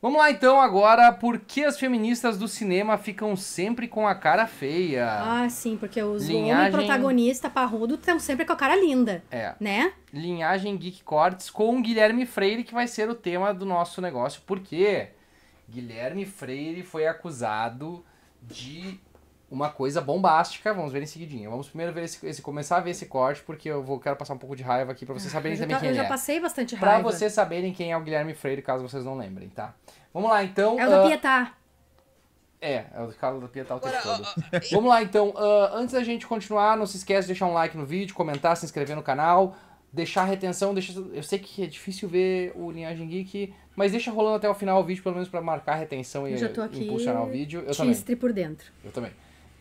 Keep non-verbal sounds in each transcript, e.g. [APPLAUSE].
Vamos lá então agora, por que as feministas do cinema ficam sempre com a cara feia? Ah, sim, porque os Linhagem... homens protagonista parrudo estão sempre com a cara linda. É. Né? Linhagem Geek Cortes com Guilherme Freire, que vai ser o tema do nosso negócio. Por quê? Guilherme Freire foi acusado de uma coisa bombástica. Vamos ver em seguidinha Vamos primeiro ver esse, esse, começar a ver esse corte, porque eu vou, quero passar um pouco de raiva aqui para vocês saberem também quem é. Eu já tá, é. passei bastante raiva. Pra vocês saberem quem é o Guilherme Freire, caso vocês não lembrem, tá? Vamos lá, então. É o uh... Pietá. É, é o Carlos da Pietá o tempo todo. Ah, ah, vamos lá, então. Uh, antes da gente continuar, não se esquece de deixar um like no vídeo, comentar, se inscrever no canal, deixar a retenção, deixa... Eu sei que é difícil ver o Linhagem Geek, mas deixa rolando até o final o vídeo, pelo menos para marcar a retenção e, e impulsionar o vídeo. Eu também. por dentro. Eu também.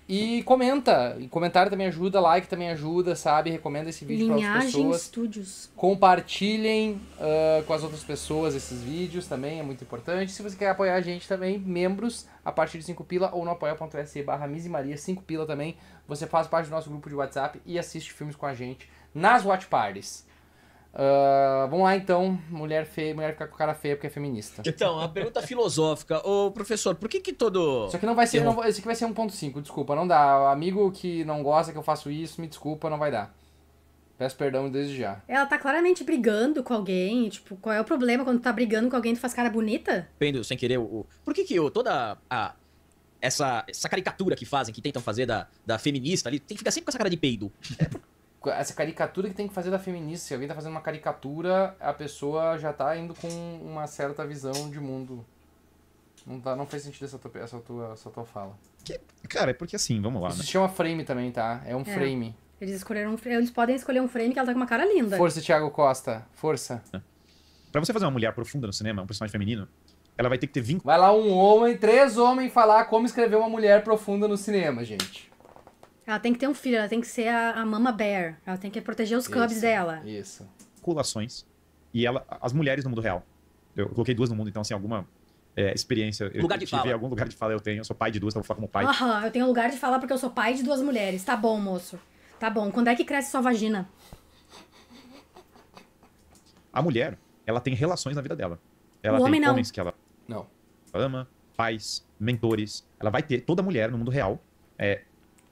E comenta. E comentário também ajuda, like também ajuda, sabe? Recomenda esse vídeo para outras pessoas. Studios. Compartilhem uh, com as outras pessoas esses vídeos também, é muito importante. Se você quer apoiar a gente também, membros, a partir de 5 pila ou no apoia.se barra Maria 5 pila também. Você faz parte do nosso grupo de WhatsApp e assiste filmes com a gente nas Watch Parties. Uh, vamos lá então, mulher feia, mulher ficar com cara feia porque é feminista. Então, a pergunta filosófica, ô professor, por que que todo. Isso aqui não vai ser, não, esse aqui vai ser 1.5, desculpa, não dá. Amigo que não gosta que eu faço isso, me desculpa, não vai dar. Peço perdão desde já. Ela tá claramente brigando com alguém. Tipo, qual é o problema quando tu tá brigando com alguém tu faz cara bonita? Pendo, sem querer, o. Por que que eu, toda a. Essa, essa caricatura que fazem, que tentam fazer da, da feminista ali, tem que ficar sempre com essa cara de peido. [LAUGHS] essa caricatura que tem que fazer da feminista. Se alguém tá fazendo uma caricatura, a pessoa já tá indo com uma certa visão de mundo. Não, dá, tá, não faz sentido essa tua, essa tua, essa tua fala. Que, cara, é porque assim, vamos lá. Isso né? se chama frame também, tá? É um é. frame. Eles escolheram um, Eles podem escolher um frame que ela tá com uma cara linda. Força, Thiago Costa. Força. É. Pra você fazer uma mulher profunda no cinema, um personagem feminino, ela vai ter que ter vínculo. Vai lá um homem, três homens falar como escrever uma mulher profunda no cinema, gente. Ela tem que ter um filho, ela tem que ser a, a mama bear. Ela tem que proteger os cubs isso, dela. Isso. Colações. E ela, as mulheres no mundo real. Eu coloquei duas no mundo, então, assim, alguma é, experiência. lugar eu de tive fala. algum lugar de fala eu tenho. Eu sou pai de duas, então vou falar como pai. Aham, eu tenho lugar de falar porque eu sou pai de duas mulheres. Tá bom, moço. Tá bom. Quando é que cresce sua vagina? A mulher, ela tem relações na vida dela. Ela o tem homem, homens que ela não. ama, pais, mentores. Ela vai ter, toda mulher no mundo real, é,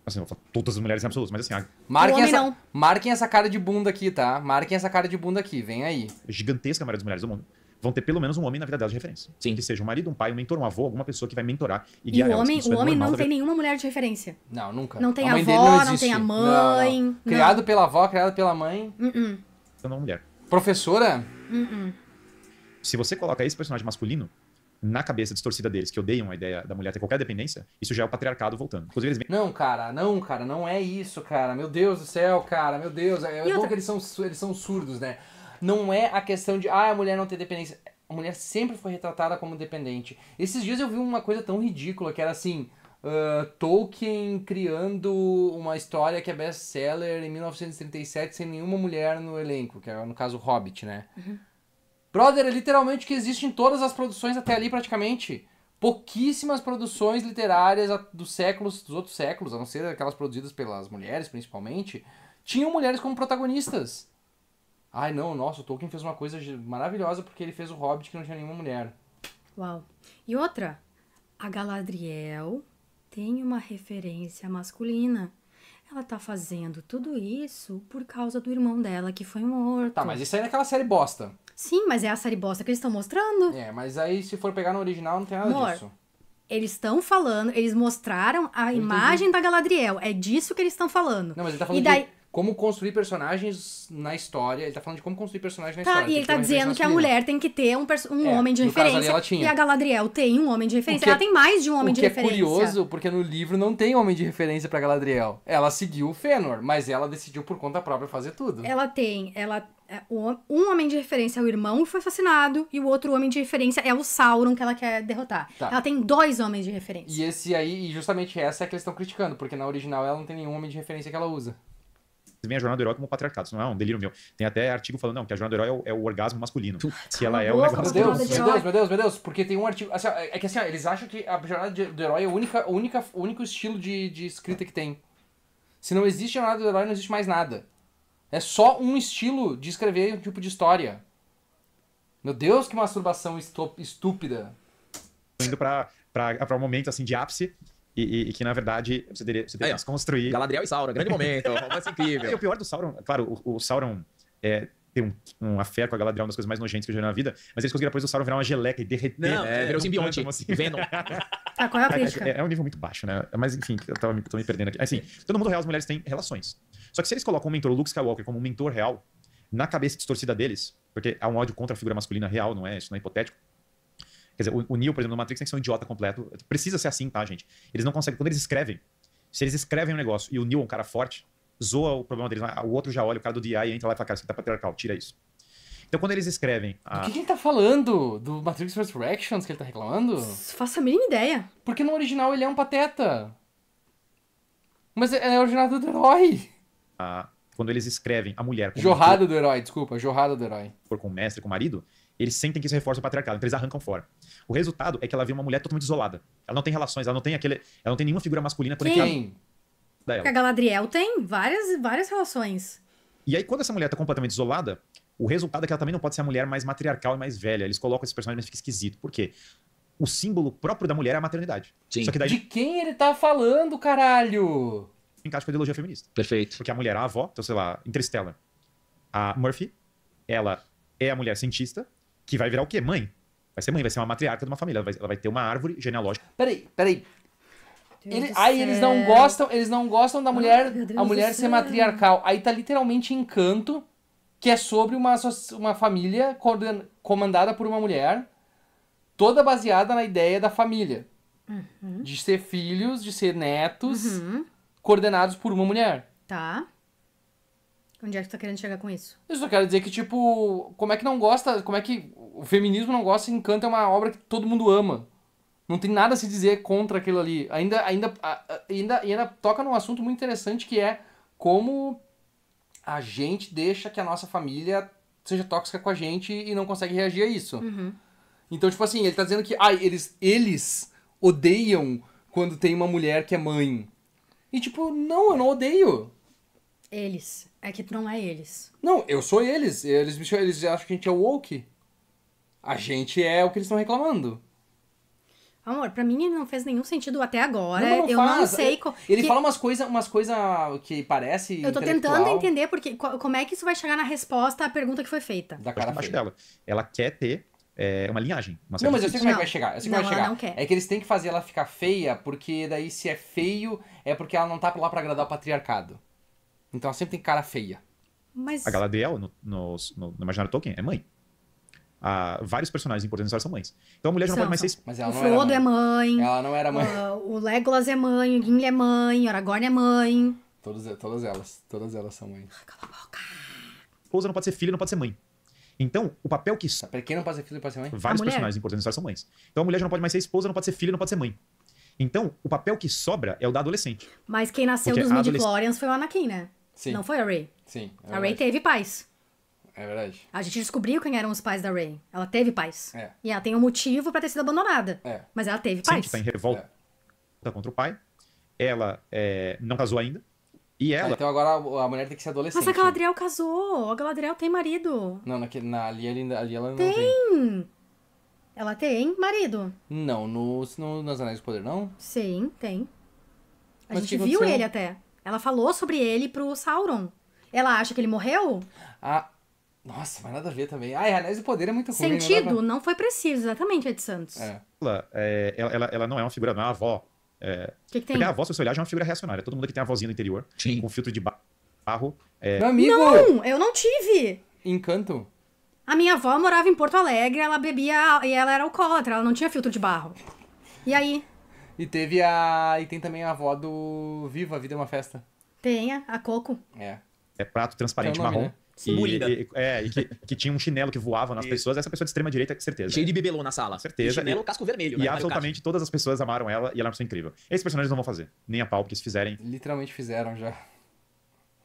Assim, eu falar todas as mulheres em absoluto, mas assim. A... Marquem essa, marquem essa cara de bunda aqui, tá? Marquem essa cara de bunda aqui, vem aí. Gigantesca maioria das mulheres do mundo vão ter pelo menos um homem na vida delas de referência. Sim. Que seja um marido, um pai, um mentor, um avô, alguma pessoa que vai mentorar e guiar e o homem, elas, o é homem não tem nenhuma mulher de referência. Não, nunca. Não tem a, avó, não, não, tem a mãe. Não, não. Criado pela avó, criado pela mãe. Uh -uh. Então, não, mulher. Professora? Uh -uh. Se você coloca esse personagem masculino, na cabeça distorcida deles, que odeiam a ideia da mulher ter qualquer dependência, isso já é o patriarcado voltando. Inclusive, eles... Não, cara, não, cara, não é isso, cara. Meu Deus do céu, cara, meu Deus. É, é outra... bom que eles são, eles são surdos, né? Não é a questão de, ah, a mulher não ter dependência. A mulher sempre foi retratada como dependente. Esses dias eu vi uma coisa tão ridícula, que era assim... Uh, Tolkien criando uma história que é best-seller em 1937 sem nenhuma mulher no elenco, que é no caso Hobbit, né? Uhum. Brother é literalmente o que existe em todas as produções até ali praticamente. Pouquíssimas produções literárias dos séculos, dos outros séculos, a não ser aquelas produzidas pelas mulheres principalmente, tinham mulheres como protagonistas. Ai não, nossa, o Tolkien fez uma coisa maravilhosa porque ele fez o Hobbit que não tinha nenhuma mulher. Uau. E outra, a Galadriel tem uma referência masculina. Ela tá fazendo tudo isso por causa do irmão dela que foi morto. Tá, mas isso aí é naquela série bosta. Sim, mas é a série bosta que eles estão mostrando. É, mas aí se for pegar no original não tem nada disso. Eles estão falando, eles mostraram a eu imagem entendi. da Galadriel. É disso que eles estão falando. Não, mas ele tá falando e daí... de como construir personagens na história. Ele tá falando de como construir personagens na tá, história. E ele tá dizendo que a mulher tem que ter um, um é, homem de referência. Ali, ela tinha. E a Galadriel tem um homem de referência. É, ela tem mais de um homem de referência. O que é curioso, porque no livro não tem homem de referência pra Galadriel. Ela seguiu o Fëanor, mas ela decidiu por conta própria fazer tudo. Ela tem. Ela é, um homem de referência é o irmão que foi assassinado e o outro homem de referência é o Sauron que ela quer derrotar. Tá. Ela tem dois homens de referência. E esse aí, justamente essa é a que eles estão criticando, porque na original ela não tem nenhum homem de referência que ela usa. Vocês veem a jornada do herói como patriarcado, isso não é um delírio meu. Tem até artigo falando, não, que a jornada do herói é o, é o orgasmo masculino. Puta, que ela é o negócio. Tá meu Deus, meu Deus, meu Deus, meu Deus, porque tem um artigo. Assim, é que assim, ó, eles acham que a jornada do herói é o única, única, único estilo de, de escrita que tem. Se não existe jornada do herói, não existe mais nada. É só um estilo de escrever um tipo de história. Meu Deus, que masturbação estúpida. Indo pra, pra, pra um momento assim de ápice. E, e, e que, na verdade, você deveria, você deveria Aí, Galadriel e Sauron, grande [LAUGHS] momento, romance incrível. E o pior do Sauron, claro, o, o Sauron é, ter um, um com a Galadriel, uma das coisas mais nojentas que eu já vi na vida, mas eles conseguiram depois do Sauron virar uma geleca e derreter. Não, é, virou um simbionte, assim. Venom. [LAUGHS] Ah, qual é a é, é, crítica? É, é, um nível muito baixo, né? Mas enfim, eu tava, tô me perdendo aqui. Assim, todo mundo real, as mulheres têm relações. Só que se eles colocam o mentor, o Luke Skywalker, como um mentor real, na cabeça distorcida deles, porque há um ódio contra a figura masculina real, não é? Isso não é hipotético. Quer dizer, o, Neo, por exemplo, no Matrix tem que ser um idiota completo. Precisa ser assim, tá, gente? Eles não conseguem. Quando eles escrevem, se eles escrevem um negócio e o Neo é um cara forte, zoa o problema deles. O outro já olha o cara do DI e entra lá e fala, cara, isso aqui tá patriarcal, tira isso. Então, quando eles escrevem. A... Do que, que, ele tá falando? Do Matrix Resurrections que ele tá reclamando? Faça a mínima ideia. Porque no original ele é um pateta. Mas é, é original do herói a, quando eles escrevem a mulher. jorrada autor, do herói, desculpa, jorrada do herói. por com o mestre, com o marido, eles sentem que isso reforça o patriarcado, então eles arrancam fora. O resultado é que ela vê uma mulher totalmente isolada. Ela não tem relações, ela não tem aquele, ela não tem nenhuma figura masculina conectada. Sim. A Galadriel tem várias, várias relações. E aí, quando essa mulher tá completamente isolada, o resultado é que ela também não pode ser a mulher mais matriarcal e mais velha. Eles colocam esse personagem, mas fica esquisito. Por quê? o símbolo próprio da mulher é a maternidade. Sim. Só que daí... De quem ele tá falando, caralho? encaixa com a ideologia feminista. Perfeito. Porque a mulher é a avó, então sei lá, Interstellar. A Murphy, ela é a mulher cientista, que vai virar o quê? Mãe. Vai ser mãe, vai ser uma matriarca de uma família. Ela vai, ela vai ter uma árvore genealógica. Peraí, peraí. Ele, aí eles não gostam, eles não gostam da mulher, a mulher ser matriarcal. Aí tá literalmente Encanto, que é sobre uma, uma família comandada por uma mulher, toda baseada na ideia da família. Uhum. De ser filhos, de ser netos. Uhum coordenados por uma mulher. Tá. Onde é que tu tá querendo chegar com isso? Eu só quero dizer que, tipo, como é que não gosta, como é que o feminismo não gosta e Encanto é uma obra que todo mundo ama. Não tem nada a se dizer contra aquilo ali. Ainda, ainda, ainda, ainda toca num assunto muito interessante que é como a gente deixa que a nossa família seja tóxica com a gente e não consegue reagir a isso. Uhum. Então, tipo assim, ele tá dizendo que ah, eles, eles odeiam quando tem uma mulher que é mãe. E tipo, não, eu não odeio. Eles. É que tu não é eles. Não, eu sou eles. Eles, me chamam, eles acham que a gente é woke. A gente é o que eles estão reclamando. Amor, pra mim não fez nenhum sentido até agora. Não, não eu faz. não sei. Co... Ele que... fala umas coisas umas coisa que parece. Eu tô tentando entender porque, como é que isso vai chegar na resposta à pergunta que foi feita. Da cara feita. dela. Ela quer ter é uma linhagem. Uma não, mas eu sei como é que vai chegar. Eu sei não, vai chegar. É que eles têm que fazer ela ficar feia, porque daí se é feio, é porque ela não tá lá pra agradar o patriarcado. Então ela sempre tem cara feia. Mas... A Galadriel, no, no, no, no imaginário Tolkien, é mãe. Ah, vários personagens importantes são mães. Então a mulher já não, pode são. mais ser. o Frodo é mãe. Ela não era mãe. O, o Legolas é mãe, o Gimli é mãe, o Aragorn é mãe. Todas, todas elas. Todas elas são mães. Cala a boca. Pousa não pode ser filha, não pode ser mãe. Então, o papel que. Para quem não pode ser filho, não pode ser mãe? Vários personagens importantes são mães. Então, a mulher já não pode mais ser esposa, não pode ser filha, não pode ser mãe. Então, o papel que sobra é o da adolescente. Mas quem nasceu Porque dos midichlorians adolesc... foi o Anakin, né? Sim. Não foi a Rey. Sim. É a Rey teve pais. É verdade. A gente descobriu quem eram os pais da Rey. Ela teve pais. É. E ela tem um motivo para ter sido abandonada. É. Mas ela teve pais. Sim, está em revolta é. contra o pai. Ela é, não casou ainda. E tá, ela. então agora a mulher tem que ser adolescente. Mas a Galadriel casou. A Galadriel tem marido. Não, na, na, ali, ali, ali ela não tem. Ela tem marido. Não, no, no, nas Anéis do Poder, não? Sim, tem. A Mas gente viu aconteceu? ele até. Ela falou sobre ele pro Sauron. Ela acha que ele morreu? Ah, nossa, mas nada a ver também. Ai, Anéis do Poder é muito ruim. Né? Sentido, não, pra... não foi preciso, exatamente, Ed Santos. É. Ela, é, ela, ela, não é uma figura, não é uma avó. É, que que porque a voz, se você olhar, já é uma figura reacionária. Todo mundo que tem a vozinha no interior, Sim. com filtro de barro. É... Meu amigo! Não, eu não tive! Encanto? A minha avó morava em Porto Alegre, ela bebia e ela era alcoólatra, ela não tinha filtro de barro. E aí? E teve a. E tem também a avó do Viva, a Vida é uma Festa. Tem, a Coco. É. É prato transparente marrom. Né? Sim, e, e, é, e que, que, tinha um chinelo que voava nas pessoas. Essa pessoa de extrema direita, certeza. Cheio de bibelô na sala. Certeza. E chinelo casco vermelho. E né, absolutamente todas as pessoas amaram ela e ela é uma pessoa incrível. Esses personagens não vão fazer. Nem a pau, porque se fizerem. Literalmente fizeram já.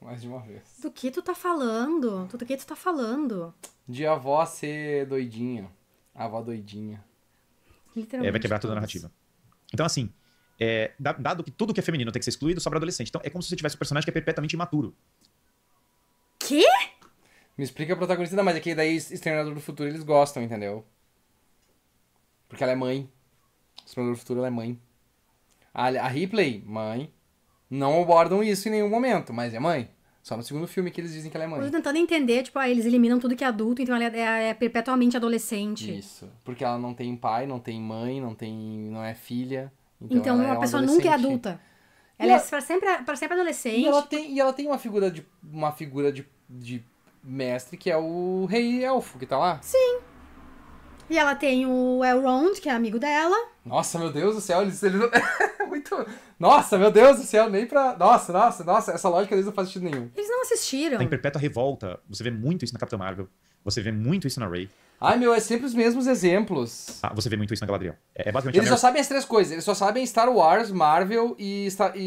Mais de uma vez. Do que tu tá falando? Do que tu tá falando? De avó ser doidinha. A avó doidinha. Literalmente. É, vai quebrar toda a narrativa. Então, assim, é, dado que tudo que é feminino tem que ser excluído, sobra adolescente. Então, é como se você tivesse um personagem que é perpetuamente imaturo. Quê? Me explica a protagonista. Não, mas é que daí Exterminador do Futuro eles gostam, entendeu? Porque ela é mãe. Exterminador do Futuro ela é mãe. A, a Ripley, mãe. Não abordam isso em nenhum momento, mas é mãe. Só no segundo filme que eles dizem que ela é mãe. Eu tô tentando entender, tipo, ah, eles eliminam tudo que é adulto, então ela é, é, é, perpetuamente adolescente. Isso. Porque ela não tem pai, não tem mãe, não tem. não é filha. Então, então uma, é pessoa nunca é adulta. Ela, ela é pra sempre, pra sempre adolescente. E ela tem, e ela tem uma figura de. uma figura de, de mestre, que é o rei elfo que tá lá. Sim. E ela tem o Elrond, que é amigo dela. Nossa, meu Deus do céu, eles, eles... [LAUGHS] muito. Nossa, meu Deus do céu, nem pra. Nossa, nossa, nossa, essa lógica deles não faz sentido nenhum. Eles não assistiram. Tem Perpétua Revolta. Você vê muito isso na Capitã Marvel. Você vê muito isso na Ray. Ai, meu, é sempre os mesmos exemplos. Ah, você vê muito isso na Galadriel. É, é basicamente Eles só sabem as três coisas. Eles só sabem Star Wars, Marvel e, Star... e,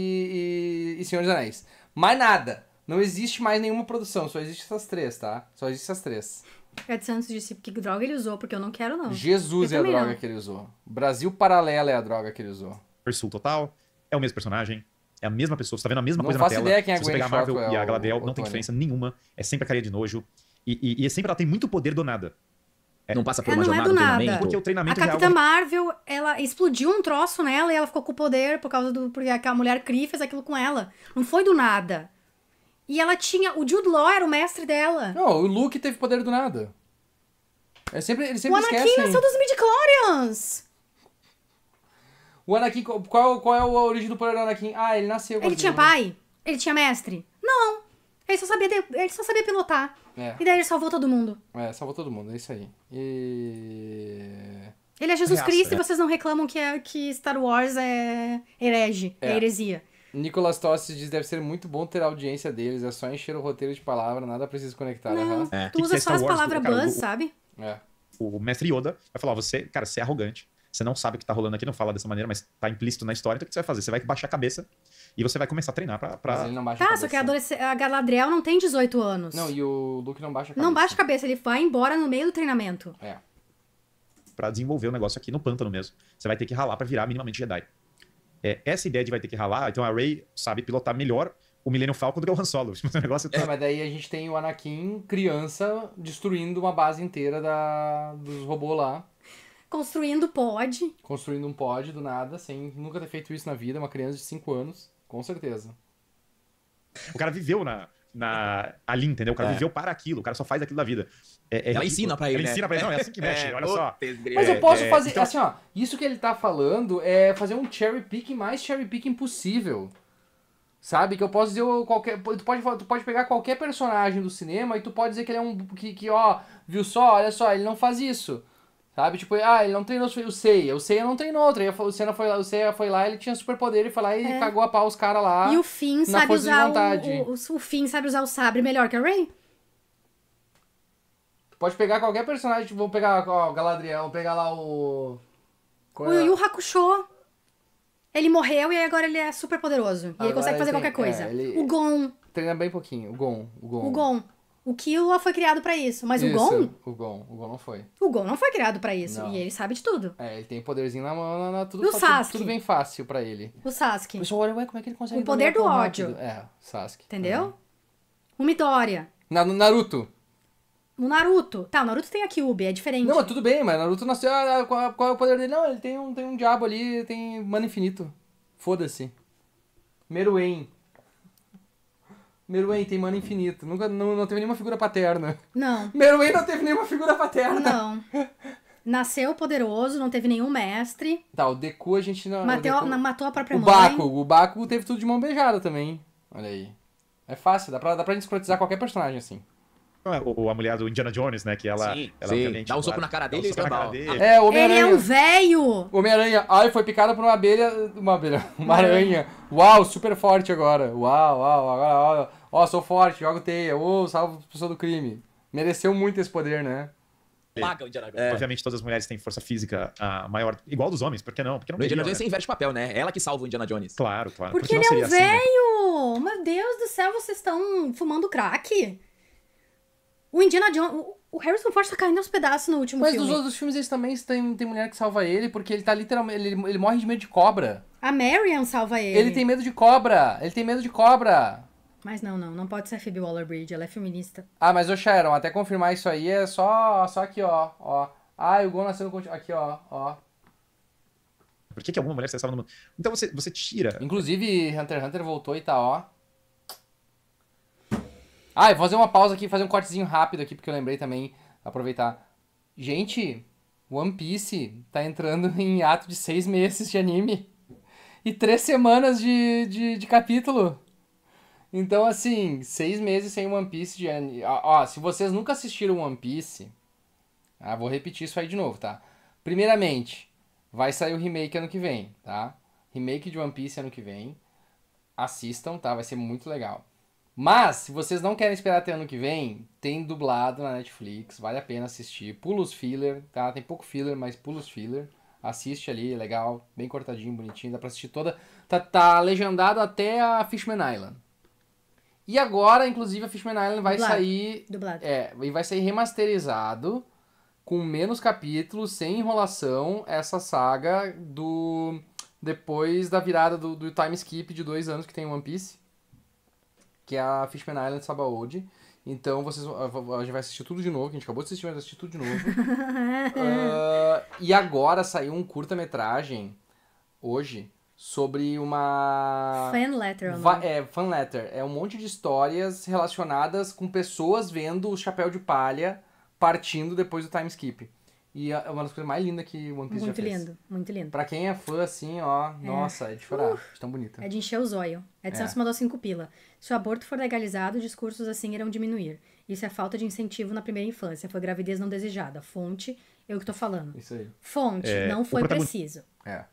e, e Senhor dos Anéis. Mais nada. Não existe mais nenhuma produção, só existe essas três, tá? Só existe essas três. É Ed Santos disse que droga ele usou, porque eu não quero, não. Jesus eu é a droga não. que ele usou. Brasil Paralelo é a droga que ele usou. Sul Total, é o mesmo personagem, é a mesma pessoa, você tá vendo a mesma não coisa na tela. Não faço ideia quem é Se você pegar a Marvel e a Galadriel, não tem diferença nenhuma, é sempre a carinha de nojo. E, e, e é sempre ela tem muito poder do nada. É, não passa por é, uma é, jornada, é do treinamento. Porque o treinamento a Capitã é Marvel, ela explodiu um troço nela e ela ficou com o poder por causa do... Porque aquela mulher Cree fez aquilo com ela. Não foi do nada. E ela tinha. O Jude Law era o mestre dela. Não, o Luke teve poder do nada. É sempre, ele sempre o Anakin nasceu dos midichlorians! O Anakin, qual, qual é a origem do poder do Anakin? Ah, ele nasceu com Ele tinha vida. pai? Ele tinha mestre? Não. Ele só sabia, ele só sabia pilotar. É. E daí ele salvou todo mundo. É, salvou todo mundo, é isso aí. E... Ele é Jesus Cristo e né? vocês não reclamam que, é, que Star Wars é herege, é, é heresia. Nicolas Tostes diz deve ser muito bom ter a audiência deles, é só encher o roteiro de palavra, nada precisa conectar. Não, uhum. é, tu usa só as palavras buzz, sabe? É. O mestre Yoda vai falar, você, cara, você é arrogante, você não sabe o que tá rolando aqui, não fala dessa maneira, mas tá implícito na história, então o que você vai fazer? Você vai baixar a cabeça e você vai começar a treinar pra... pra... Mas ele não baixa tá, a cabeça. só que a, adolesc... a Galadriel não tem 18 anos. Não, e o Luke não baixa a cabeça. Não baixa a cabeça, ele vai embora no meio do treinamento. É. Pra desenvolver o negócio aqui no pântano mesmo. Você vai ter que ralar pra virar minimamente Jedi. É, essa ideia de vai ter que ralar, então a Ray sabe pilotar melhor o Millennium Falcon do que o Han Solo. Mas, [LAUGHS] negócio tá... é, mas daí a gente tem o Anakin criança destruindo uma base inteira da, dos robôs lá. Construindo pod. Construindo um pod do nada, sem nunca ter feito isso na vida, uma criança de 5 anos, com certeza. O cara viveu na, na, ali, entendeu? O cara é. viveu para aquilo, o cara só faz aquilo da vida. É, é ela ensina pra ele. Ela né? ensina pra ele, não, é assim que é, mexe, olha só. Mas eu posso é, fazer, então... assim, ó, isso que ele tá falando é fazer um cherry picking mais cherry picking possível. Sabe? Que eu posso dizer qualquer. Tu pode, tu pode pegar qualquer personagem do cinema e tu pode dizer que ele é um. Que, que ó, viu só, olha só, ele não faz isso. Sabe? Tipo, ah, ele não treinou o Seiya. O Seiya não treinou. O Seiya foi lá, o Seiya foi lá ele tinha superpoder e foi lá e é. cagou a pau os caras lá. E o Finn sabe usar o, o, o, Finn sabe usar o sabre melhor que a Rey? Pode pegar qualquer personagem, tipo, vamos pegar ó, o Galadriel, vamos pegar lá o. Qual o é? Yu Yu Hakusho. Ele morreu e agora ele é super poderoso. E agora ele consegue fazer tem, qualquer coisa. É, ele... O Gon. Treina bem pouquinho. O Gon. O Gon. O Gon. O Killua foi criado para isso, mas isso, o Gon? O Gon, o Gon não foi. O Gon não foi criado para isso não. e ele sabe de tudo. É, ele tem poderzinho na mão, na, na tudo, o Sasuke. Tudo, bem fácil para ele. O Sasuke. O como é que ele consegue? O poder do ódio. Rápido? É, Sasuke. Entendeu? É. O Midoriya. Na, Naruto. No Naruto. Tá, o Naruto tem a Kyuubi, é diferente. Não, tudo bem, mas Naruto nasceu. Ah, ah, qual, qual, é o poder dele? Não, ele tem um, tem um diabo ali, tem mana infinito. Foda-se. Meruem. Meruem tem mana infinito. Nunca, não, não teve nenhuma figura paterna. Não. [LAUGHS] Meruem não teve nenhuma figura paterna. Não. Nasceu poderoso, não teve nenhum mestre. Tá, o Deku a gente não. Mateu, Deku... Matou a própria o mãe. Baku, o Baku teve tudo de mão beijada também. Olha aí. É fácil, dá pra, dá pra gente escrotizar qualquer personagem assim. Ah, a mulher do Indiana Jones, né? Que ela, sim, ela sim. dá um soco na cara dele e um é É, Homem-Aranha. Ele é um velho! Homem-Aranha. Ai, foi picada por uma abelha. Uma abelha. [LAUGHS] Uma aranha. Uau, super forte agora. Uau, uau, agora, ó. Ó, sou forte, jogo teia. Ô, salvo a pessoa do crime. Mereceu muito esse poder, né? Paga o Indiana Jones. É. Obviamente, todas as mulheres têm força física uh, maior, igual dos homens, por que não? Porque não o Indiana Jones né? inverte papel, né? Ela que salva o Indiana Jones. Claro, claro. Porque, Porque ele é um velho! Assim, né? Meu Deus do céu, vocês estão fumando crack? O Indiana Jones. O Harrison Ford tá caindo aos pedaços no último Mas filme. Mas nos outros filmes eles também tem, tem mulher que salva ele, porque ele tá literalmente. Ele, ele morre de medo de cobra. A Marion salva ele. Ele tem medo de cobra! Ele tem medo de cobra! Mas não, não, não pode ser a Phoebe Waller-Bridge, ela é feminista. Ah, mas ô Sharon, até confirmar isso aí é só, só aqui, ó, ó. Ah, o Gon nasceu no Aqui, ó, ó. Por que, que alguma mulher se salva no mundo? Então você, você tira. Inclusive, Hunter x Hunter voltou e tá, ó. Ah, eu vou fazer uma pausa aqui, fazer um cortezinho rápido aqui, porque eu lembrei também, aproveitar. Gente, One Piece tá entrando [LAUGHS] em ato de seis meses de anime e três semanas de, de, de capítulo. Então, assim, seis meses sem One Piece de anime. Ó, ó, se vocês nunca assistiram One Piece, ah, vou repetir isso aí de novo, tá? Primeiramente, vai sair o remake ano que vem, tá? Remake de One Piece ano que vem. Assistam, tá? Vai ser muito legal. Mas, se vocês não querem esperar até ano que vem, tem dublado na Netflix, vale a pena assistir. Pula os filler, tá? Tem pouco filler, mas pula os filler. Assiste ali, é legal, bem cortadinho, bonitinho, dá pra assistir toda. Tá, tá legendado até a Fishman Island. E agora, inclusive, a Fishman Island vai dublado. sair. Dublado. É, e vai sair remasterizado, com menos capítulos, sem enrolação, essa saga do. Depois da virada do, do time skip de dois anos que tem One Piece que é a Fishman Island Sabaody. Então vocês, a, gente vai assistir tudo de novo, que a gente acabou de assistir, mas vai assistir tudo de novo. uh, [LAUGHS] e agora saiu um curta-metragem, hoje, sobre uma. Fan letter, é Va É, fan letter. É um monte de histórias relacionadas com pessoas vendo o chapéu de palha partindo depois do time skip. E é uma das coisas mais lindas que One Piece muito já fez. Muito lindo, muito lindo. Pra quem é fã, assim, ó, é. nossa, é de chorar, uh, tão bonita. É de encher os olhos. A é. se mandou cinco pila. Se o aborto for legalizado, discursos assim irão diminuir. Isso é falta de incentivo na primeira infância, foi gravidez não desejada. Fonte, é eu que tô falando. Isso aí. Fonte, é, não foi preciso. É.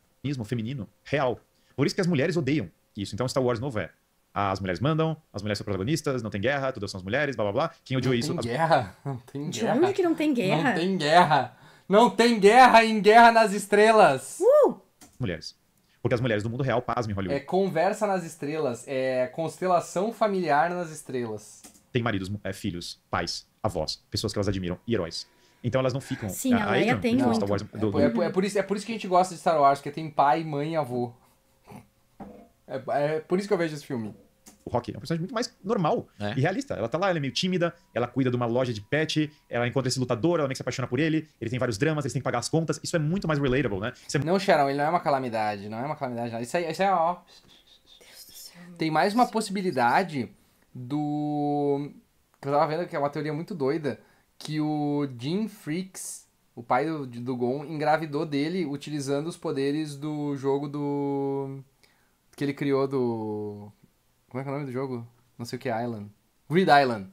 feminino, real. Por isso que as mulheres odeiam isso. Então Star Wars novo é as mulheres mandam, as mulheres são protagonistas, não tem guerra, todas são as mulheres, blá blá blá. Quem odiou não isso? Tem as... guerra, [LAUGHS] não tem guerra. De onde que não tem guerra? Não tem guerra. Não tem guerra em Guerra nas Estrelas. Uh! Mulheres. Porque as mulheres do mundo real, pasmem, Hollywood. É conversa nas estrelas, é constelação familiar nas estrelas. Tem maridos, é, filhos, pais, avós, pessoas que elas admiram e heróis. Então elas não ficam. Sim, ah, a, a Leia tem é do Wars, do, do... É, por, é, por isso, é por isso que a gente gosta de Star Wars, porque tem pai, mãe e avô. É, é por isso que eu vejo esse filme o Rock é uma personagem muito mais normal é. e realista. Ela tá lá, ela é meio tímida, ela cuida de uma loja de pet, ela encontra esse lutador, ela meio que se apaixona por ele, ele tem vários dramas, eles têm que pagar as contas. Isso é muito mais relatable, né? É... Não, Sharon, ele não é uma calamidade, não é uma calamidade. Não. Isso aí, isso aí, é, ó. Tem mais uma possibilidade do. Que eu tava vendo que é uma teoria muito doida. Que o Jim Freaks, o pai do, do Gon, engravidou dele utilizando os poderes do jogo do. que ele criou do. Como é que é o nome do jogo? Não sei o que, Island. Grid Island.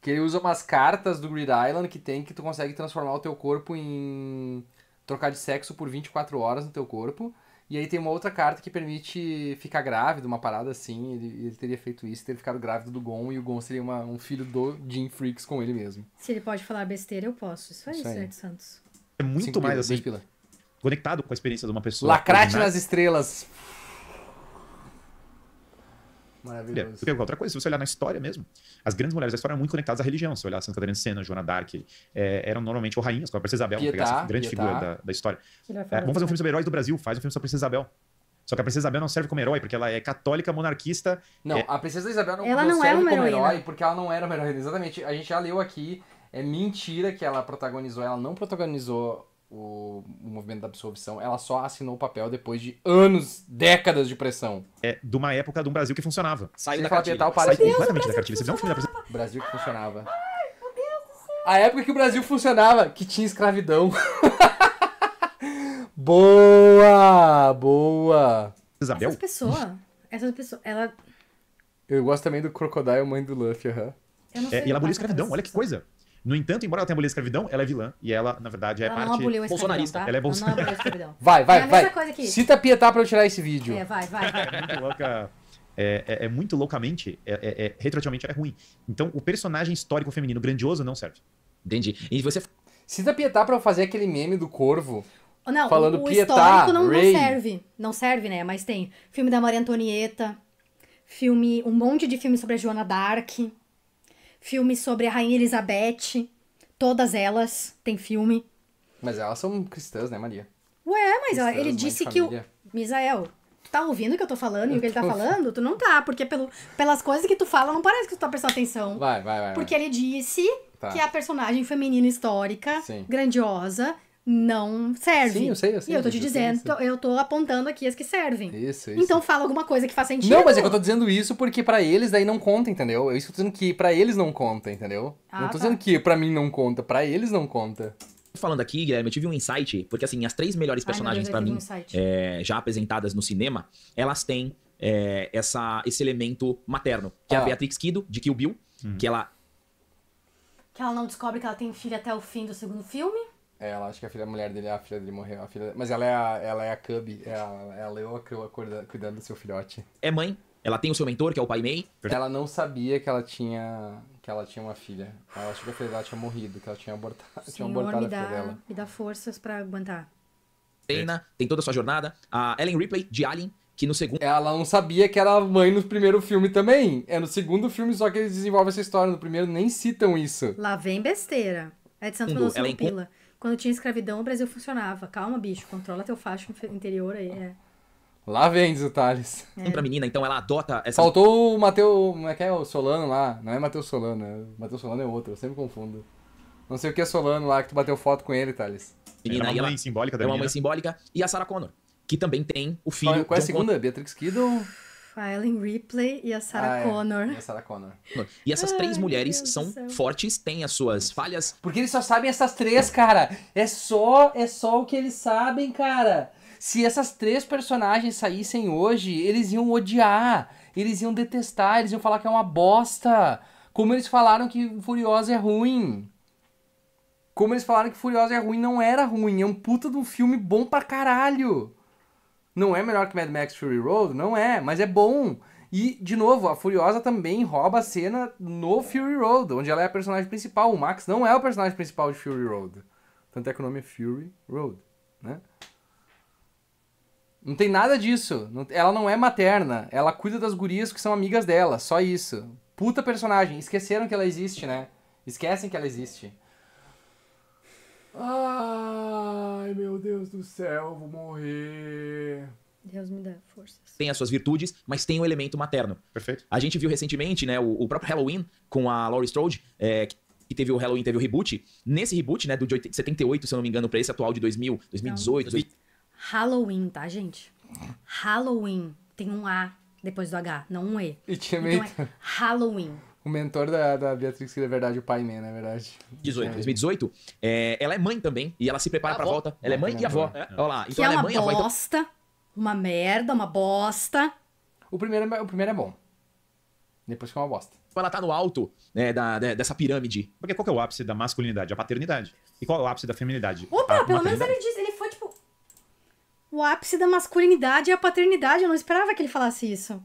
Que ele usa umas cartas do Grid Island que tem que tu consegue transformar o teu corpo em. trocar de sexo por 24 horas no teu corpo. E aí tem uma outra carta que permite ficar grávido, uma parada assim. Ele, ele teria feito isso, teria ficado grávido do Gon, e o Gon seria uma, um filho do Jim Freaks com ele mesmo. Se ele pode falar besteira, eu posso. Isso é isso, aí. Sérgio Santos. É muito Cinco mais assim, pila, assim. Conectado com a experiência de uma pessoa. Lacrate nas estrelas. Maravilhoso. Porque outra coisa, se você olhar na história mesmo, as grandes mulheres da história eram muito conectadas à religião. Se você olhar Santa Catarina de Sena, Joana d'Arc, é, eram normalmente ou rainhas, como a Princesa Isabel, Pietá, essa grande Pietá. figura da, da história. É, vamos fazer um filme sobre heróis do Brasil, faz um filme sobre a Princesa Isabel. Só que a Princesa Isabel não serve como herói, porque ela é católica, monarquista. Não, é... a Princesa Isabel não, ela não, não serve como herói, porque ela não era uma herói Exatamente. A gente já leu aqui, é mentira que ela protagonizou, ela não protagonizou o, o, movimento da absolvição, ela só assinou o papel depois de anos, décadas de pressão. É, de uma época de um Brasil que funcionava. Saiu da cartilha. Tal, tá parece... completamente da cartilha. Você viu um filme da prisão? Brasil que funcionava. Ai, meu Deus do céu. A época que o Brasil funcionava, que tinha escravidão. [LAUGHS] boa! Boa! Isabel? pessoa essa pessoa ela... Eu gosto também do Crocodile, mãe do Luffy, aham. Uhum. É, e ela aboliu escravidão, olha que coisa. No entanto, embora ela tenha abolido a escravidão, ela é vilã e ela, na verdade, é ela parte não bolsonarista. Tá? Ela é bolsonarista. [LAUGHS] vai, vai, é vai. Cita Pietá pra eu tirar esse vídeo. É, vai, vai, É muito louca. É, é, é, muito loucamente, é, é, é retroativamente, é ruim. Então, o personagem histórico feminino grandioso não serve. Entendi. E você. Cita Pietá pra fazer aquele meme do corvo. Não, falando o, o Pietá, histórico não, não, serve. Não serve, né? Mas tem filme da Maria Antonieta, filme. um monte de filme sobre a Joana Dark filmes sobre a Rainha Elizabeth. Todas elas têm filme. Mas elas são cristãs, né, Maria? Ué, mas cristãs, ele disse que o. Misael, tu tá ouvindo o que eu tô falando e o que ele tá [LAUGHS] falando? Tu não tá, porque pelo, pelas coisas que tu fala, não parece que tu tá prestando atenção. Vai, vai, vai. Porque vai. ele disse tá. que a personagem feminina histórica, Sim. grandiosa, não serve. Sim, eu sei, eu sei. E eu tô te dizendo, eu tô apontando aqui as que servem. Isso, isso. Então fala alguma coisa que faça sentido. Não, mas é que eu tô dizendo isso porque para eles daí não conta, entendeu? É eu estou dizendo que para eles não conta, entendeu? Ah, não tô tá. dizendo que para mim não conta, para eles não conta. Falando aqui, Guilherme, eu tive um insight, porque assim, as três melhores personagens para mim, um é, já apresentadas no cinema, elas têm é, essa, esse elemento materno, que ah. é a ah. Beatrix Kido, de Kill Bill, hum. que ela... Que ela não descobre que ela tem filho até o fim do segundo filme? É, ela acho que a filha a mulher dele, é a filha dele morreu. A filha, mas ela é a, ela é a Cub, é a, é a leoa cuidando do seu filhote. É mãe. Ela tem o seu mentor, que é o pai Mei. Ela não sabia que ela tinha que ela tinha uma filha. Ela achou que a filha dela tinha morrido, que ela tinha [LAUGHS] abortado, Senhor, tinha abortado dá, a filha dela. Me dá forças para aguentar. pena tem toda a sua jornada. A Ellen Ripley, de Alien, que no segundo. Ela não sabia que era mãe no primeiro filme também. É no segundo filme só que eles desenvolvem essa história. No primeiro nem citam isso. Lá vem besteira. É de Santo Meloso Pila. Quando tinha escravidão, o Brasil funcionava. Calma, bicho, controla teu facho interior aí. É. Lá vem, diz o Thales. É. Pra menina, então ela adota essa. Faltou o Matheus. Como é que é o Solano lá? Não é Matheus Solano, é... Matheus Solano é outro, eu sempre confundo. Não sei o que é Solano lá, que tu bateu foto com ele, Thales. Menina, é uma mãe ela... simbólica da É uma menina. mãe simbólica. E a Sarah Connor, que também tem o filho. Qual é, é a segunda? Connor. Beatrix Kiddo? a Ellen Ripley e a Sarah ah, é. Connor. É. E a Sarah Connor. E essas Ai, três mulheres são fortes, têm as suas falhas. Porque eles só sabem essas três, cara. É só, é só o que eles sabem, cara. Se essas três personagens saíssem hoje, eles iam odiar, eles iam detestar, eles iam falar que é uma bosta. Como eles falaram que Furiosa é ruim. Como eles falaram que Furiosa é ruim, não era ruim. É um puta de um filme bom pra caralho. Não é melhor que Mad Max Fury Road? Não é, mas é bom. E, de novo, a Furiosa também rouba a cena no Fury Road, onde ela é a personagem principal. O Max não é o personagem principal de Fury Road. Tanto é que o nome é Fury Road, né? Não tem nada disso. Ela não é materna. Ela cuida das gurias que são amigas dela. Só isso. Puta personagem. Esqueceram que ela existe, né? Esquecem que ela existe. Ai, meu Deus do céu, vou morrer. Deus me dá forças. Tem as suas virtudes, mas tem o um elemento materno. Perfeito. A gente viu recentemente, né, o, o próprio Halloween com a Laurie Strode, é, que teve o Halloween, teve o reboot. Nesse reboot, né, do de 78, se eu não me engano, pra esse atual de 2000, 2018... Não. Halloween, tá, gente? Halloween tem um A depois do H, não um E. E tinha então é Halloween o mentor da, da que na verdade o pai man, na verdade. 18, 2018. É. é, ela é mãe também, e ela se prepara pra volta. Ela é mãe e avó. É. Olha lá. Então que é ela é, uma então- bosta, uma merda, uma bosta. O primeiro, é, o primeiro é bom. Depois que é uma bosta. Tipo, ela tá no alto né, da, da, dessa pirâmide. Porque qual que é o ápice da masculinidade? A paternidade. E qual é o ápice da feminilidade? Opa, pelo menos ele disse, ele foi tipo. O ápice da masculinidade é a paternidade. Eu não esperava que ele falasse isso.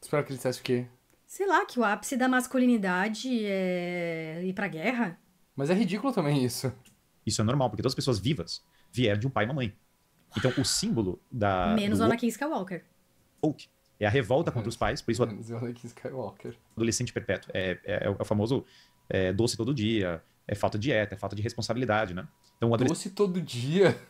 Esperava que ele dissesse o quê? sei lá, que o ápice da masculinidade é ir pra guerra. Mas é ridículo também isso. Isso é normal, porque todas as pessoas vivas vieram de um pai e uma mãe. Então o símbolo da. Menos Ana Anakin Skywalker. Oak. É a revolta contra os pais, por isso. Menos o... Anakin Skywalker. Adolescente perpétuo. É, é, é, é o famoso é, doce todo dia, é falta de dieta, é falta de responsabilidade, né? Então, adolesc... Doce todo dia? [LAUGHS]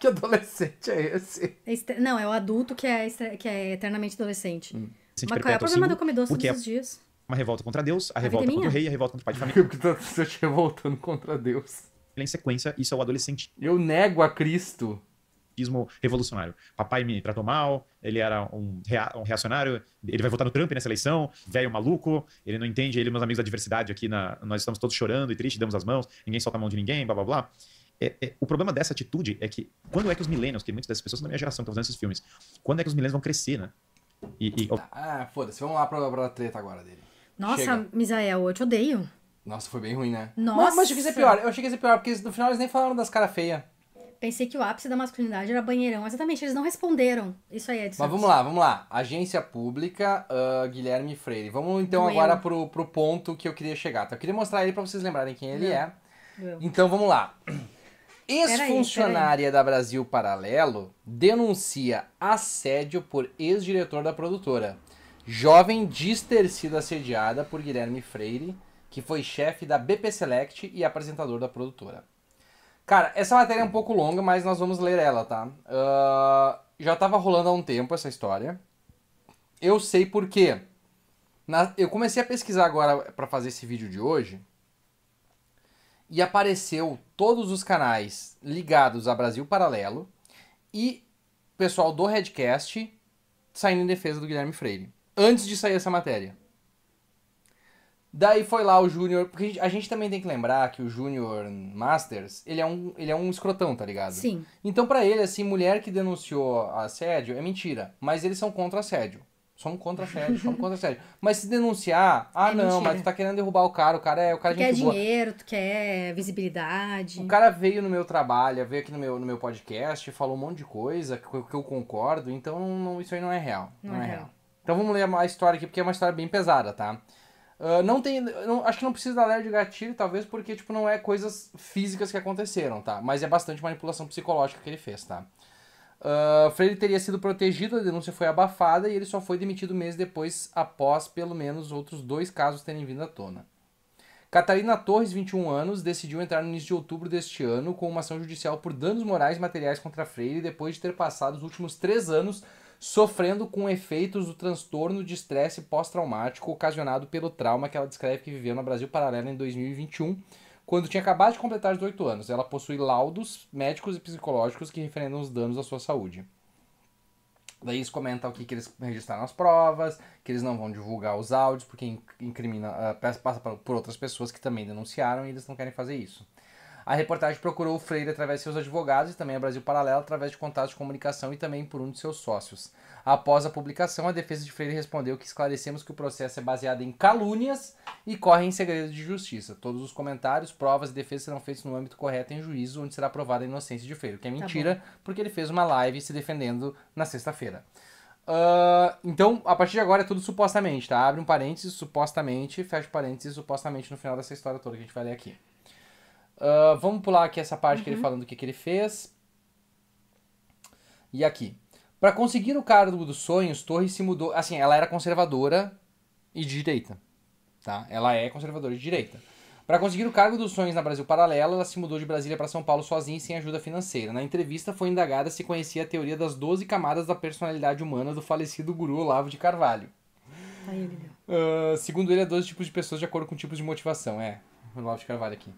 Que adolescente é esse? É não, é o adulto que é, que é eternamente adolescente. Hum se Mas qual é o problema da de eu comer doce é todos os dias? Uma revolta contra Deus, a, a é revolta contra o rei, a revolta contra o pai de família. Porque tá se revoltando contra Deus. É em sequência, isso é o adolescente. Eu nego a Cristo revolucionário. Papai me tratou mal, ele era um, rea um reacionário, ele vai votar no Trump nessa eleição, velho maluco, ele não entende, ele e meus amigos da diversidade aqui, na, nós estamos todos chorando e tristes, damos as mãos, ninguém solta a mão de ninguém, blá blá blá. É, é, o problema dessa atitude é que quando é que os millennials, que muitas dessas pessoas da minha geração estão fazendo esses filmes, quando é que os millennials vão crescer, né? E, e... ah, foda-se, vamos lá pra, pra treta agora dele. Nossa, Chega. Misael, eu te odeio. Nossa, foi bem ruim, né? Nossa. Mas, mas eu achei que ia ser pior. Eu achei que ia ser pior, porque no final eles nem falaram das caras feias. Pensei que o ápice da masculinidade era banheirão. Exatamente, eles não responderam. Isso aí é Mas vamos lá, vamos lá. Agência Pública, uh, Guilherme Freire. Vamos então Doeu. agora pro, pro ponto que eu queria chegar. Então, eu queria mostrar ele pra vocês lembrarem quem ele é. Doeu. Então vamos lá. Ex-funcionária da Brasil Paralelo denuncia assédio por ex-diretor da produtora. Jovem diz ter sido assediada por Guilherme Freire, que foi chefe da BP Select e apresentador da produtora. Cara, essa matéria é um pouco longa, mas nós vamos ler ela, tá? Uh, já tava rolando há um tempo essa história. Eu sei por quê. Na, eu comecei a pesquisar agora para fazer esse vídeo de hoje e apareceu todos os canais ligados a Brasil Paralelo e o pessoal do Redcast saindo em defesa do Guilherme Freire, antes de sair essa matéria. Daí foi lá o Júnior, porque a gente também tem que lembrar que o Júnior Masters, ele é um, ele é um escrotão, tá ligado? Sim. Então para ele assim, mulher que denunciou assédio é mentira, mas eles são contra assédio. Só um contra assédio, só um contra assédio. Mas se denunciar, ah é não, mentira. mas tu tá querendo derrubar o cara, o cara é o cara tu é quer boa. dinheiro, tu quer visibilidade. O cara veio no meu trabalho, veio aqui no meu, no meu podcast, falou um monte de coisa que, que eu concordo, então não, isso aí não é real. Não, não é, é real. real. Então vamos ler a história aqui, porque é uma história bem pesada, tá? Uh, não tem. Não, acho que não precisa da lei de gatilho, talvez, porque, tipo, não é coisas físicas que aconteceram, tá? Mas é bastante manipulação psicológica que ele fez, tá? Uh, Freire teria sido protegido, a denúncia foi abafada e ele só foi demitido meses depois, após pelo menos outros dois casos terem vindo à tona. Catarina Torres, 21 anos, decidiu entrar no início de outubro deste ano com uma ação judicial por danos morais e materiais contra Freire depois de ter passado os últimos três anos sofrendo com efeitos do transtorno de estresse pós-traumático ocasionado pelo trauma que ela descreve que viveu no Brasil Paralelo em 2021 quando tinha acabado de completar os 18 anos. Ela possui laudos médicos e psicológicos que referendam os danos à sua saúde. Daí eles comentam aqui que eles registraram as provas, que eles não vão divulgar os áudios, porque incrimina, ah, passa por outras pessoas que também denunciaram e eles não querem fazer isso. A reportagem procurou o Freire através de seus advogados e também a Brasil Paralelo através de contatos de comunicação e também por um de seus sócios. Após a publicação, a defesa de Freire respondeu que esclarecemos que o processo é baseado em calúnias e corre em segredo de justiça. Todos os comentários, provas e defesas serão feitos no âmbito correto em juízo, onde será provada a inocência de Freire, que é tá mentira, tá porque ele fez uma live se defendendo na sexta-feira. Uh, então, a partir de agora é tudo supostamente, tá? Abre um parênteses, supostamente, fecha um parênteses, supostamente no final dessa história toda que a gente vai ler aqui. Uh, vamos pular aqui essa parte uhum. que ele uhum. falando o que, que ele fez. E aqui. Para conseguir o cargo dos sonhos, Torres se mudou. Assim, ela era conservadora e de direita. Tá? Ela é conservadora de direita. Para conseguir o cargo dos sonhos na Brasil Paralela, ela se mudou de Brasília para São Paulo sozinha e sem ajuda financeira. Na entrevista, foi indagada se conhecia a teoria das 12 camadas da personalidade humana do falecido guru Olavo de Carvalho. Tá aí Uh, segundo ele, há 12 tipos de pessoas de acordo com tipos de motivação. É, Olavo de Carvalho aqui.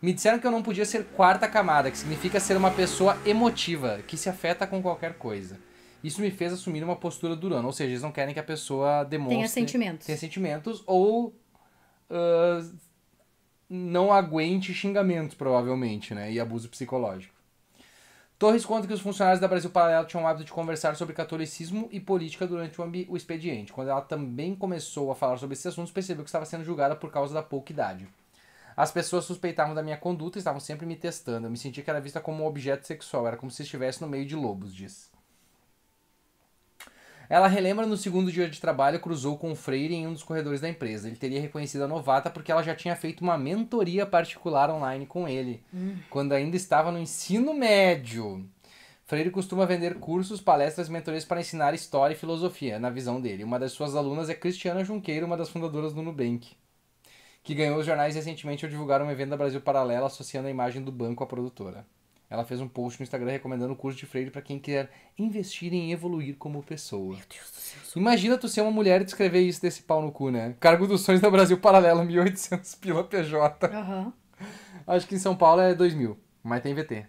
Me disseram que eu não podia ser quarta camada, que significa ser uma pessoa emotiva, que se afeta com qualquer coisa. Isso me fez assumir uma postura durando. ou seja, eles não querem que a pessoa demonstre. Tenha sentimentos. Tenha sentimentos ou. Uh, não aguente xingamentos, provavelmente, né? E abuso psicológico. Torres conta que os funcionários da Brasil Paralelo tinham o hábito de conversar sobre catolicismo e política durante o, expediente. Quando ela também começou a falar sobre esses assuntos, percebeu que estava sendo julgada por causa da pouca idade. As pessoas suspeitavam da minha conduta e estavam sempre me testando. Eu me sentia que era vista como um objeto sexual, era como se estivesse no meio de lobos, diz. Ela relembra no segundo dia de trabalho cruzou com o Freire em um dos corredores da empresa. Ele teria reconhecido a novata porque ela já tinha feito uma mentoria particular online com ele, hum. quando ainda estava no ensino médio. Freire costuma vender cursos, palestras e mentorias para ensinar história e filosofia, na visão dele. Uma das suas alunas é Cristiana Junqueira, uma das fundadoras do Nubank, que ganhou os jornais recentemente ao divulgar um evento da Brasil Paralela associando a imagem do banco à produtora. Ela fez um post no Instagram recomendando o curso de Freire para quem quer investir em evoluir como pessoa. Meu Deus do céu. Imagina tu ser uma mulher e descrever isso desse pau no cu, né? Cargo dos sonhos no Brasil Paralelo, 1800 pila PJ. Uhum. Acho que em São Paulo é 2000, mas tem VT.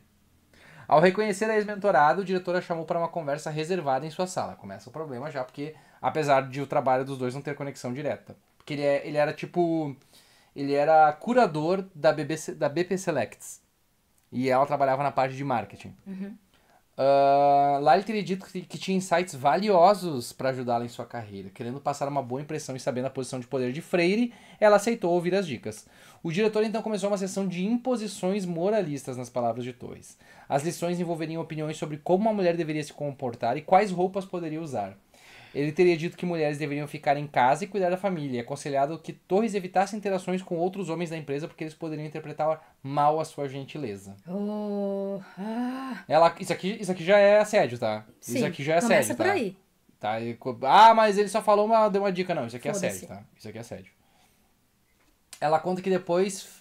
Ao reconhecer a ex-mentorada, o diretor a chamou para uma conversa reservada em sua sala. Começa o problema já, porque apesar de o trabalho dos dois não ter conexão direta. Porque ele, é, ele era tipo... Ele era curador da, BBC, da BP Selects. E ela trabalhava na parte de marketing. Uhum. Uh, lá ele teria dito que, que tinha insights valiosos para ajudá-la em sua carreira. Querendo passar uma boa impressão e sabendo a posição de poder de Freire, ela aceitou ouvir as dicas. O diretor então começou uma sessão de imposições moralistas nas palavras de Torres. As lições envolveriam opiniões sobre como uma mulher deveria se comportar e quais roupas poderia usar. Ele teria dito que mulheres deveriam ficar em casa e cuidar da família. E aconselhado que Torres evitasse interações com outros homens da empresa porque eles poderiam interpretar mal a sua gentileza. Oh, ah. Ela, isso aqui, isso aqui já é assédio, tá? Sim, isso aqui já é assédio, começa tá? por aí. Tá? Ah, mas ele só falou uma, deu uma dica, não. Isso aqui é assédio, tá? Isso aqui é assédio. Ela conta que depois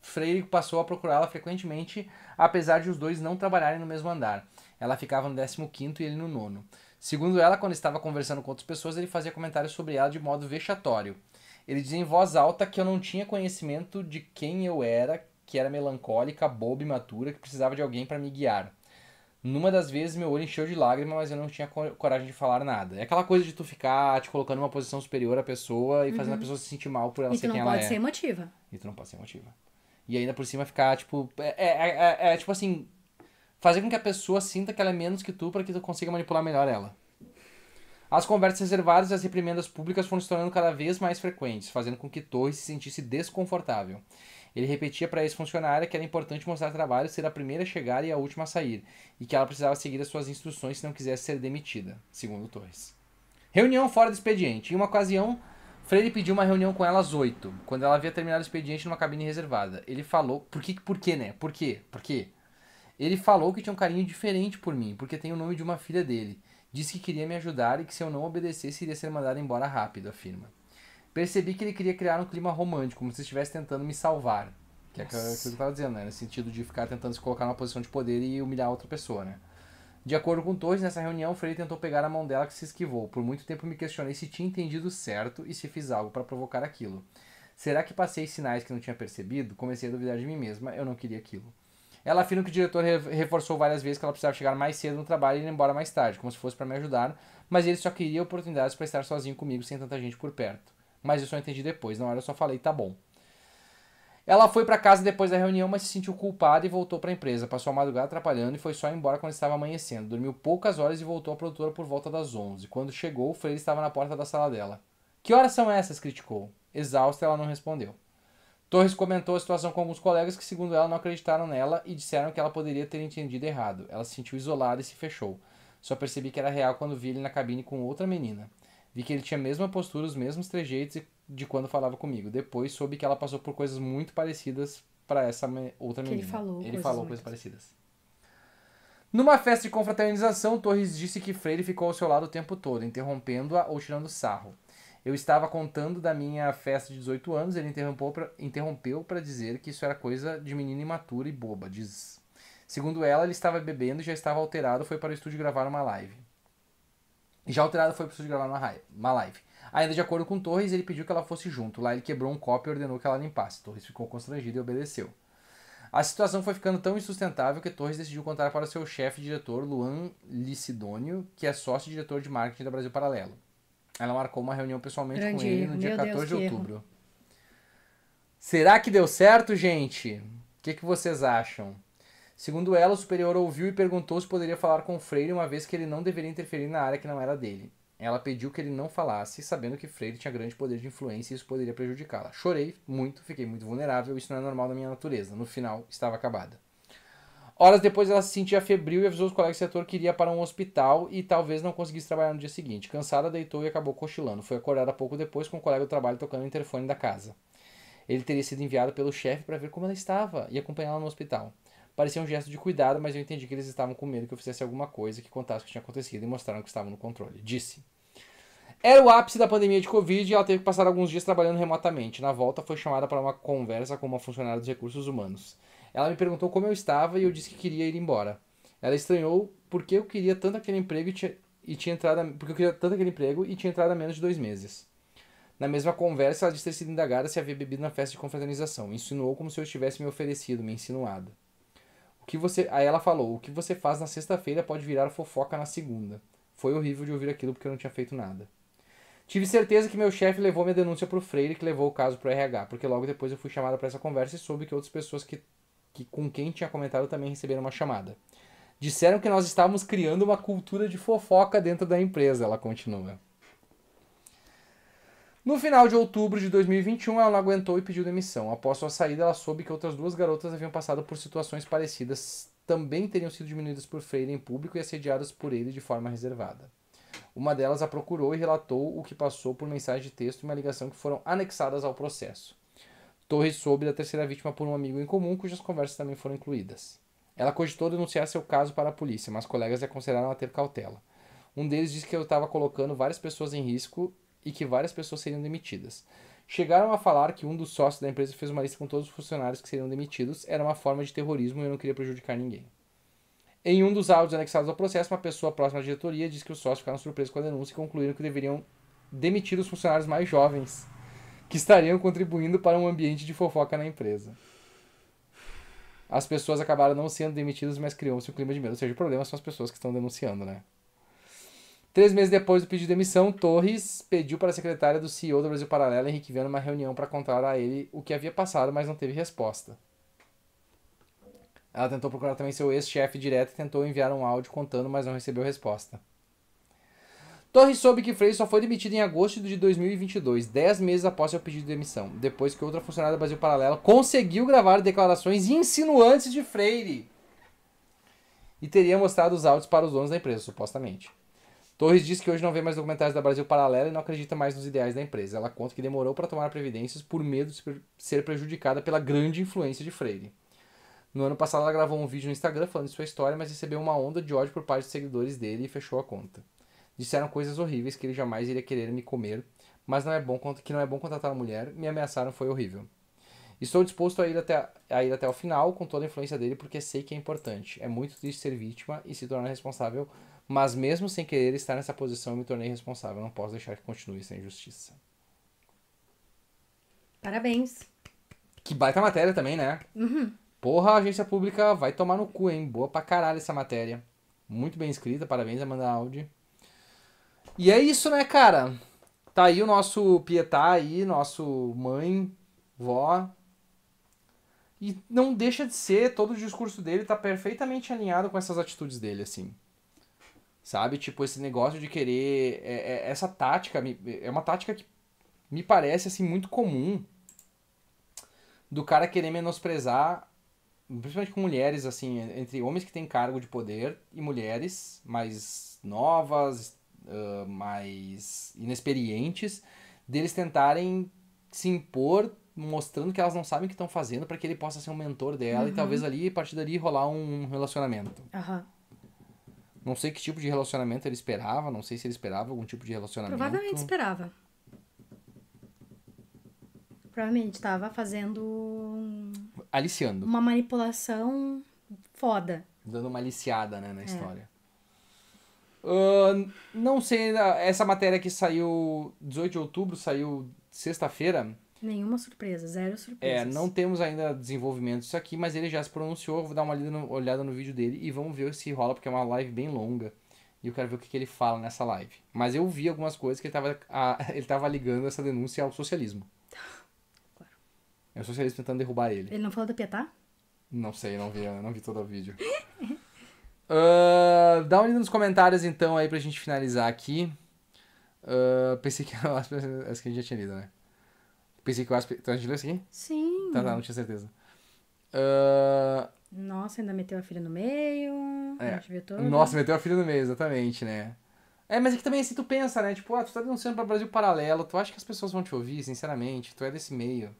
Freire passou a procurá-la frequentemente, apesar de os dois não trabalharem no mesmo andar. Ela ficava no 15 e ele no nono. Segundo ela, quando estava conversando com outras pessoas, ele fazia comentários sobre ela de modo vexatório. Ele dizia em voz alta que eu não tinha conhecimento de quem eu era, que era melancólica, boba e matura, que precisava de alguém para me guiar. Numa das vezes meu olho encheu de lágrimas, mas eu não tinha coragem de falar nada. É aquela coisa de tu ficar te colocando numa posição superior à pessoa e uhum. fazendo a uhum. pessoa se sentir mal por ela ser quem ela é. E tu não pode ser emotiva. E tu não pode ser emotiva. E ainda por cima ficar, tipo. É, é, é, é tipo assim, fazer com que a pessoa sinta que ela é menos que tu para que tu consiga manipular melhor ela. As conversas reservadas e as reprimendas públicas foram se tornando cada vez mais frequentes, fazendo com que Torres se sentisse desconfortável. Ele repetia para ex funcionária que era importante mostrar trabalho, ser a primeira a chegar e a última a sair, e que ela precisava seguir as suas instruções se não quisesse ser demitida, segundo Torres. Reunião fora do expediente. Em uma ocasião, Freire pediu uma reunião com ela às oito, quando ela havia terminado o expediente numa cabine reservada. Ele falou. Por que? Por que, né? Por quê? Por quê? Ele falou que tinha um carinho diferente por mim, porque tem o nome de uma filha dele. Disse que queria me ajudar e que se eu não obedecesse iria ser mandado embora rápido, afirma. Percebi que ele queria criar um clima romântico, como se estivesse tentando me salvar. Que é aquilo que eu estava dizendo, né? No sentido de ficar tentando se colocar numa posição de poder e humilhar outra pessoa, né? De acordo com Torres, nessa reunião, Freire tentou pegar a mão dela que se esquivou. Por muito tempo me questionei se tinha entendido certo e se fiz algo para provocar aquilo. Será que passei sinais que não tinha percebido? Comecei a duvidar de mim mesma, eu não queria aquilo. Ela afirma que o diretor reforçou várias vezes que ela precisava chegar mais cedo no trabalho e ir embora mais tarde, como se fosse para me ajudar, mas ele só queria oportunidades para estar sozinho comigo sem tanta gente por perto. Mas eu só entendi depois, na hora eu só falei, tá bom. Ela foi para casa depois da reunião, mas se sentiu culpada e voltou para a empresa. Passou a madrugada atrapalhando e foi só embora quando estava amanhecendo. Dormiu poucas horas e voltou à produtora por volta das 11. Quando chegou, o Freire estava na porta da sala dela. Que horas são essas? criticou. Exausta, ela não respondeu. Torres comentou a situação com alguns colegas que, segundo ela, não acreditaram nela e disseram que ela poderia ter entendido errado. Ela se sentiu isolada e se fechou. Só percebi que era real quando vi ele na cabine com outra menina. Vi que ele tinha a mesma postura, os mesmos trejeitos de quando falava comigo. Depois soube que ela passou por coisas muito parecidas para essa me... outra que menina. Ele falou, ele coisas, falou coisas parecidas. Numa festa de confraternização, Torres disse que Freire ficou ao seu lado o tempo todo, interrompendo-a ou tirando sarro. Eu estava contando da minha festa de 18 anos, ele interrompeu para dizer que isso era coisa de menina imatura e boba, diz. Segundo ela, ele estava bebendo e já estava alterado, foi para o estúdio gravar uma live. Já alterado, foi para o estúdio gravar uma, uma live. Ainda de acordo com Torres, ele pediu que ela fosse junto. Lá ele quebrou um copo e ordenou que ela limpasse. Torres ficou constrangido e obedeceu. A situação foi ficando tão insustentável que Torres decidiu contar para seu chefe diretor, Luan Licidônio, que é sócio-diretor de marketing da Brasil Paralelo. Ela marcou uma reunião pessoalmente Grande com ele no dia Meu 14 Deus, de outubro. Erro. Será que deu certo, gente? O que, que vocês acham? Segundo ela, o superior ouviu e perguntou se poderia falar com o Freire, uma vez que ele não deveria interferir na área que não era dele. Ela pediu que ele não falasse, sabendo que Freire tinha grande poder de influência e isso poderia prejudicá-la. Chorei muito, fiquei muito vulnerável, isso não é normal da minha natureza. No final, estava acabada. Horas depois ela se sentia febril e avisou os colegas do setor que iria para um hospital e talvez não conseguisse trabalhar no dia seguinte. Cansada, deitou e acabou cochilando. Foi acordada pouco depois com o um colega do trabalho tocando o interfone da casa. Ele teria sido enviado pelo chefe para ver como ela estava e acompanhá-la no hospital. Parecia um gesto de cuidado, mas eu entendi que eles estavam com medo que eu fizesse alguma coisa que contasse o que tinha acontecido e mostraram que estavam no controle. Disse. Era o ápice da pandemia de Covid e ela teve que passar alguns dias trabalhando remotamente. Na volta, foi chamada para uma conversa com uma funcionária dos recursos humanos. Ela me perguntou como eu estava e eu disse que queria ir embora. Ela estranhou porque eu queria tanto aquele emprego e tinha, e tinha entrado, porque eu queria tanto aquele emprego e tinha entrado há menos de dois meses. Na mesma conversa, ela disse ter sido indagada se havia bebido na festa de confraternização. Insinuou como se eu estivesse me oferecido, me insinuado. O que você, aí ela falou: "O que você faz na sexta-feira pode virar fofoca na segunda". Foi horrível de ouvir aquilo porque eu não tinha feito nada. Tive certeza que meu chefe levou minha denúncia para o Freire, que levou o caso para o RH, porque logo depois eu fui chamada para essa conversa e soube que outras pessoas que que com quem tinha comentado também receberam uma chamada. Disseram que nós estávamos criando uma cultura de fofoca dentro da empresa, ela continua. No final de outubro de 2021, ela não aguentou e pediu demissão. Após sua saída, ela soube que outras duas garotas haviam passado por situações parecidas, também teriam sido diminuídas por Freire em público e assediadas por ele de forma reservada. Uma delas a procurou e relatou o que passou por mensagem de texto e uma ligação que foram anexadas ao processo. Torres soube da terceira vítima por um amigo em comum, cujas conversas também foram incluídas. Ela cogitou denunciar seu caso para a polícia, mas colegas lhe aconselharam a ter cautela. Um deles disse que eu estava colocando várias pessoas em risco e que várias pessoas seriam demitidas. Chegaram a falar que um dos sócios da empresa fez uma lista com todos os funcionários que seriam demitidos. Era uma forma de terrorismo e eu não queria prejudicar ninguém. Em um dos áudios anexados ao processo, uma pessoa próxima à diretoria disse que os sócios ficaram surpresos com a denúncia e concluíram que deveriam demitir os funcionários mais jovens que estariam contribuindo para um ambiente de fofoca na empresa. As pessoas acabaram não sendo demitidas, mas criou-se um clima de medo. Ou seja, o problema são as pessoas que estão denunciando, né? Três meses depois do pedido de demissão, Torres pediu para a secretária do CEO do Brasil Paralelo, Henrique Viana, uma reunião para contar a ele o que havia passado, mas não teve resposta. Ela tentou procurar também seu ex-chefe direto e tentou enviar um áudio contando, mas não recebeu resposta. Torres soube que Freire só foi demitido em agosto de 2022, 10 meses após seu pedido de demissão, depois que outra funcionária do Brasil Paralelo conseguiu gravar declarações insinuantes de Freire e teria mostrado os áudios para os donos da empresa, supostamente. Torres diz que hoje não vê mais documentários da Brasil Paralela e não acredita mais nos ideais da empresa. Ela conta que demorou para tomar providências por medo de ser prejudicada pela grande influência de Freire. No ano passado, ela gravou um vídeo no Instagram falando de sua história, mas recebeu uma onda de ódio por parte de seguidores dele e fechou a conta. Disseram coisas horríveis que ele jamais iria querer me comer, mas não é bom que não é bom contratar uma mulher, me ameaçaram foi horrível. Estou disposto a ir, até, a ir até o final com toda a influência dele porque sei que é importante. É muito triste ser vítima e se tornar responsável, mas mesmo sem querer estar nessa posição, eu me tornei responsável. Não posso deixar que continue sem justiça. Parabéns. Que baita matéria também, né? Uhum. Porra, a agência pública vai tomar no cu, hein? Boa pra caralho essa matéria. Muito bem escrita, parabéns, Amanda Audi. E é isso, né, cara? Tá aí o nosso Pietá aí, nosso mãe, vó. E não deixa de ser, todo o discurso dele tá perfeitamente alinhado com essas atitudes dele, assim. Sabe? Tipo, esse negócio de querer. É, é, essa tática é uma tática que me parece, assim, muito comum do cara querer menosprezar, principalmente com mulheres, assim, entre homens que têm cargo de poder e mulheres mais novas, ah, mais inexperientes, deles tentarem se impor mostrando que elas não sabem o que estão fazendo para que ele possa ser um mentor dela uhum. e talvez ali, a partir dali, rolar um relacionamento. Uhum. Não sei que tipo de relacionamento ele esperava, não sei se ele esperava algum tipo de relacionamento. Provavelmente esperava. Provavelmente estava fazendo. Aliciando. Uma manipulação foda. Dando uma aliciada, né, na é. história não sei, essa matéria que saiu 18 de outubro, saiu sexta-feira. Nenhuma surpresa, zero surpresa. É, não temos ainda desenvolvimento disso aqui, mas ele já se pronunciou. Vou dar uma no, olhada no vídeo dele e vamos ver se rola, porque é uma live bem longa. E eu quero ver o que, que ele fala nessa live. Mas eu vi algumas coisas que ele estava [LAUGHS] ele tava ligando essa denúncia ao socialismo. Claro. É o socialismo tentando derrubar ele. Ele não falou da Pietá? Não sei, não vi, não vi todo o vídeo. [LAUGHS] Uh, dá uma olhada nos comentários então aí pra gente finalizar aqui. Uh, pensei que [LAUGHS] acho que a gente já tinha lido, né? Pensei que o Asp. Então a gente leu isso aqui? Sim. Tá, tá, não tinha certeza. Uh... Nossa, ainda meteu a filha no meio. É. A gente viu Nossa, meteu a filha no meio, exatamente, né? É, mas é que também assim tu pensa, né? Tipo, ah, tu tá denunciando pra Brasil Paralelo, tu acha que as pessoas vão te ouvir, sinceramente, tu é desse meio.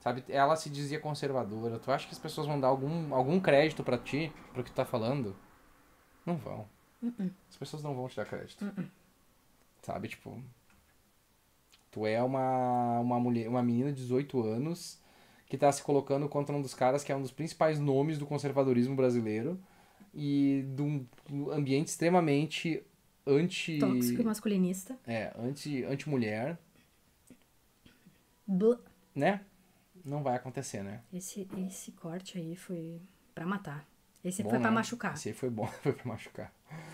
Sabe, ela se dizia conservadora, tu acha que as pessoas vão dar algum, algum crédito para ti, pro que tu tá falando? Não vão. Uh -uh. As pessoas não vão te dar crédito. Uh Sabe, tipo. Tu é uma, uma mulher, uma menina de 18 anos que tá se colocando contra um dos caras que é um dos principais nomes do conservadorismo brasileiro e de um ambiente extremamente anti. Tóxico e masculinista. É, anti, anti-mulher. Bl né? Não vai acontecer, né? Esse, esse corte aí foi para matar. Esse bom, foi né? pra machucar. Esse foi bom, [LAUGHS] foi pra machucar.